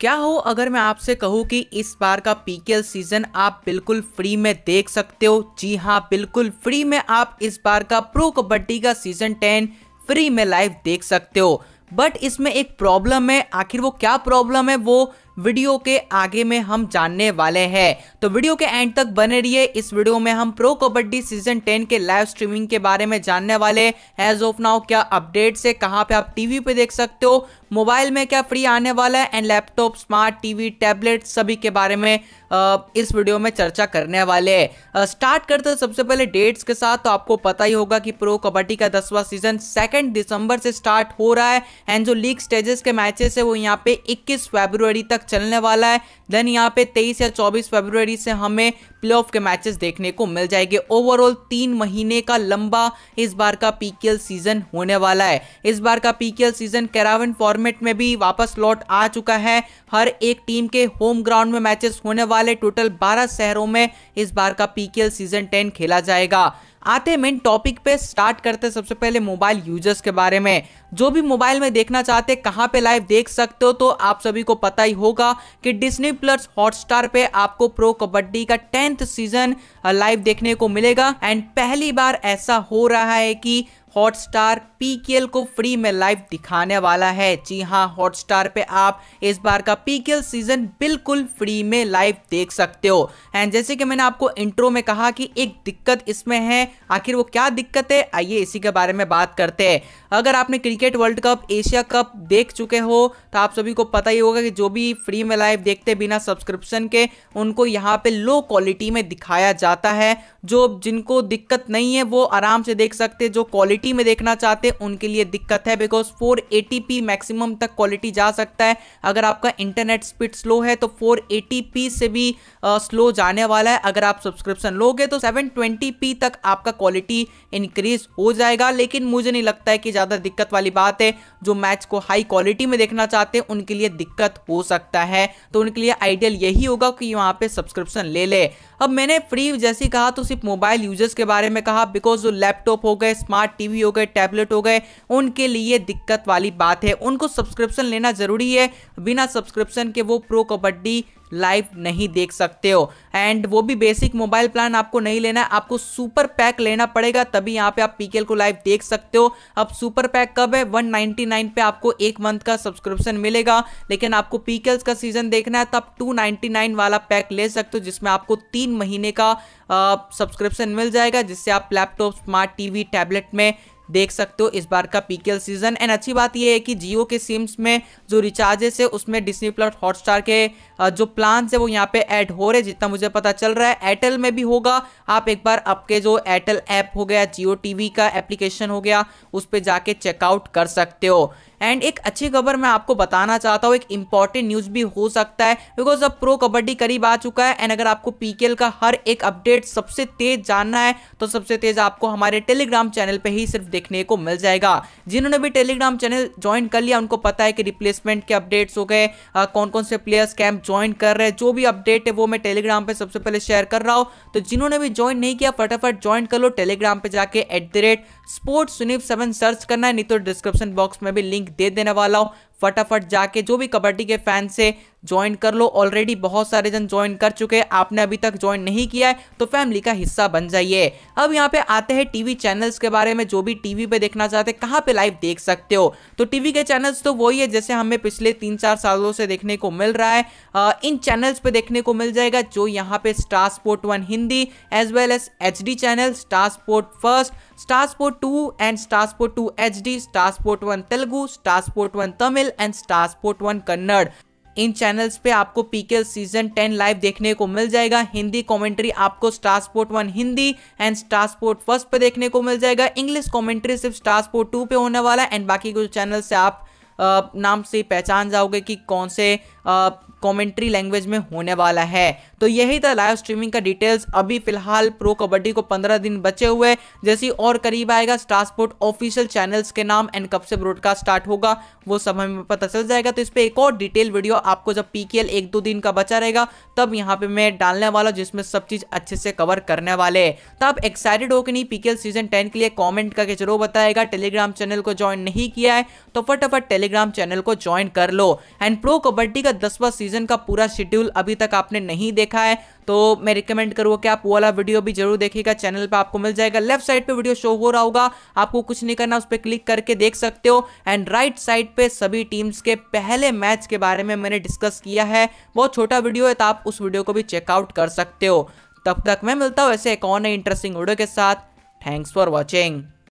क्या हो अगर मैं आपसे कहूँ कि इस बार का पीकेएल सीजन आप बिल्कुल फ्री में देख सकते हो जी हाँ बिल्कुल फ्री में आप इस बार का प्रो कबड्डी का सीजन टेन फ्री में लाइव देख सकते हो बट इसमें एक प्रॉब्लम है आखिर वो क्या प्रॉब्लम है वो वीडियो के आगे में हम जानने वाले हैं तो वीडियो के एंड तक बने रहिए इस वीडियो में हम प्रो कबड्डी सीजन टेन के लाइव स्ट्रीमिंग के बारे में जानने वाले एज ऑफ नाउ क्या अपडेट है कहाँ पे आप टीवी पे देख सकते हो मोबाइल में क्या फ्री आने वाला है and laptop smart TV tablet सभी के बारे में इस वीडियो में चर्चा करने वाले हैं स्टार्ट करते सबसे पहले डेट्स के साथ तो आपको पता ही होगा कि प्रो कबड्डी का दसवां सीजन सेकेंड दिसंबर से स्टार्ट हो रहा है एंड जो लीग स्टेजेस के मैचेस है वो यहाँ पे इक्कीस फरवरी तक चलने वाला है देन यहाँ पे 23 या 24 फरवरी से हमें प्लेऑफ के मैचेस देखने को मिल जाएंगे ओवरऑल तीन महीने का लंबा इस बार का पीकेएल सीजन होने वाला है इस बार का पीकेएल सीजन कैरावन फॉर्मेट में भी वापस लौट आ चुका है हर एक टीम के होम ग्राउंड में मैचेस होने वाले टोटल 12 शहरों में इस बार का पीकेएल सीजन 10 खेला जाएगा आते मेन टॉपिक पे स्टार्ट करते सबसे पहले मोबाइल यूजर्स के बारे में जो भी मोबाइल में देखना चाहते हैं कहाँ पे लाइव देख सकते हो तो आप सभी को पता ही होगा कि डिस्नी प्लस हॉटस्टार पे आपको प्रो कबड्डी का टेन टेंथ सीजन लाइव देखने को मिलेगा एंड पहली बार ऐसा हो रहा है कि हॉटस्टार पीकेएल को फ्री में लाइव दिखाने वाला है जी हाँ हॉटस्टार पे आप इस बार का पीकेएल सीजन बिल्कुल फ्री में लाइव देख सकते हो एंड जैसे कि मैंने आपको इंट्रो में कहा कि एक दिक्कत इसमें है आखिर वो क्या दिक्कत है आइए इसी के बारे में बात करते हैं अगर आपने cricket World Cup Asia Cup देख चुके हो तो आप सभी को पता ही होगा कि जो भी फ्री में लाइव देखते बिना सब्सक्रिप्शन के उनको यहाँ पे लो क्वालिटी में दिखाया जाता है जो जिनको दिक्कत नहीं है वो आराम से देख सकते जो क्वालिटी 1080 में देखना चाहते हैं उनके लिए दिक्कत है बिकॉज 480p मैक्सिमम तक क्वालिटी जा सकता है अगर आपका इंटरनेट स्पीड स्लो है तो 480p से भी आ, स्लो जाने वाला है अगर आप सब्सक्रिप्शन लोगे तो 720p तक आपका क्वालिटी इंक्रीज हो जाएगा लेकिन मुझे नहीं लगता है कि ज़्यादा दिक्कत वाली बात है जो मैच को हाई क्वालिटी में देखना चाहते हैं उनके लिए दिक्कत हो सकता है तो उनके लिए आइडियल यही होगा कि यहाँ पे सब्सक्रिप्शन ले ले अब मैंने फ्री जैसे कहा तो सिर्फ मोबाइल यूजर्स के बारे में कहा बिकॉज जो लैपटॉप हो गए स्मार्ट टीवी हो गए टैबलेट हो गए उनके लिए दिक्कत वाली बात है उनको सब्सक्रिप्शन लेना जरूरी है बिना सब्सक्रिप्शन के वो प्रो कबड्डी लाइव नहीं देख सकते हो एंड वो भी बेसिक मोबाइल प्लान आपको नहीं लेना है आपको सुपर पैक लेना पड़ेगा तभी यहाँ पे आप पीकेएल को लाइव देख सकते हो अब सुपर पैक कब है 199 पे आपको एक मंथ का सब्सक्रिप्शन मिलेगा लेकिन आपको पीकेएल्स का सीजन देखना है तो आप 299 वाला पैक ले सकते हो जिसमें आपको तीन महीने का सब्सक्रिप्शन मिल जाएगा जिससे आप लैपटॉप स्मार्ट टीवी टैबलेट में देख सकते हो इस बार का पीकेएल सीजन एंड अच्छी बात यह है कि जियो के सिम्स में जो रिचार्जेस है उसमें डिस्नी प्लस हॉटस्टार के जो प्लान्स है वो यहाँ पे ऐड हो रहे जितना मुझे पता चल रहा है एयरटेल में भी होगा आप एक बार आपके जो एयरटेल ऐप हो गया जियो टीवी का एप्लीकेशन हो गया उस पर जाके चेकआउट कर सकते हो एंड एक अच्छी खबर मैं आपको बताना चाहता हूँ एक इंपॉर्टेंट न्यूज़ भी हो सकता है बिकॉज अब प्रो कबड्डी करीब आ चुका है एंड अगर आपको पीकेएल का हर एक अपडेट सबसे तेज जानना है तो सबसे तेज आपको हमारे टेलीग्राम चैनल पर ही सिर्फ देखने को मिल जाएगा जिन्होंने भी टेलीग्राम चैनल ज्वाइन कर लिया उनको पता है कि रिप्लेसमेंट के अपडेट्स हो गए कौन कौन से प्लेयर्स कैंप ज्वाइन कर रहे हैं जो भी अपडेट है वो मैं टेलीग्राम पर सबसे पहले शेयर कर रहा हूँ तो जिन्होंने भी ज्वाइन नहीं किया फटाफट ज्वाइन कर लो टेलीग्राम पर जाके at the rate sports seven search करना है नहीं तो डिस्क्रिप्शन बॉक्स में भी लिंक लिंक दे देने वाला हूँ फटाफट जाके जो भी कबड्डी के फैन से ज्वाइन कर लो ऑलरेडी बहुत सारे जन ज्वाइन कर चुके हैं आपने अभी तक ज्वाइन नहीं किया है तो फैमिली का हिस्सा बन जाइए अब यहाँ पे आते हैं टीवी चैनल्स के बारे में जो भी टीवी पे देखना चाहते हैं कहाँ पे लाइव देख सकते हो तो टीवी के चैनल्स तो वही है जैसे हमें पिछले तीन चार सालों से देखने को मिल रहा है आ, इन चैनल्स पे देखने को मिल जाएगा जो यहाँ पे Star sport one Hindi as well as H channel Star sport first Star sport two and Star sport two H D Star sport one Telugu Star sport one Tamil PKL and Star sport one Kannada इन channels पे आपको PKL season ten live देखने को मिल जाएगा Hindi commentary आपको Star sport one Hindi and Star sport first पे देखने को मिल जाएगा इंग्लिश कमेंट्री सिर्फ स्टार स्पोर्ट टू पे होने वाला है एंड बाकी कुछ चैनल से आप आ, नाम से पहचान जाओगे कि कौन से आ, कमेंट्री लैंग्वेज में होने वाला है तो यही था लाइव स्ट्रीमिंग का डिटेल्स अभी फिलहाल प्रो कबड्डी को पंद्रह दिन बचे हुए जैसी और करीब आएगा स्टार स्पोर्ट ऑफिशियल चैनल्स के नाम एंड कब से ब्रॉडकास्ट स्टार्ट होगा वो सब हमें पता चल जाएगा तो इस पर एक और डिटेल वीडियो आपको जब पी एक दो दिन का बचा रहेगा तब यहाँ पे मैं डालने वाला जिसमें सब चीज़ अच्छे से कवर करने वाले तो आप एक्साइटेड हो कि नहीं पीकेएल सीजन टेन के लिए कॉमेंट करके जरूर बताएगा टेलीग्राम चैनल को ज्वाइन नहीं किया है तो फटाफट टेलीग्राम चैनल को ज्वाइन कर लो एंड प्रो कबड्डी का दसवा सीजन सीजन का पूरा शेड्यूल अभी तक आपने नहीं देखा है तो मैं रिकमेंड करूँगा कि आप वो वाला वीडियो भी जरूर देखिएगा चैनल पर आपको मिल जाएगा लेफ्ट साइड पे वीडियो शो हो रहा होगा आपको कुछ नहीं करना उस पर क्लिक करके देख सकते हो एंड राइट साइड पे सभी टीम्स के पहले मैच के बारे में मैंने डिस्कस किया है बहुत छोटा वीडियो है तो आप उस वीडियो को भी चेकआउट कर सकते हो तब तक मैं मिलता हूँ ऐसे एक और इंटरेस्टिंग वीडियो के साथ थैंक्स फॉर वॉचिंग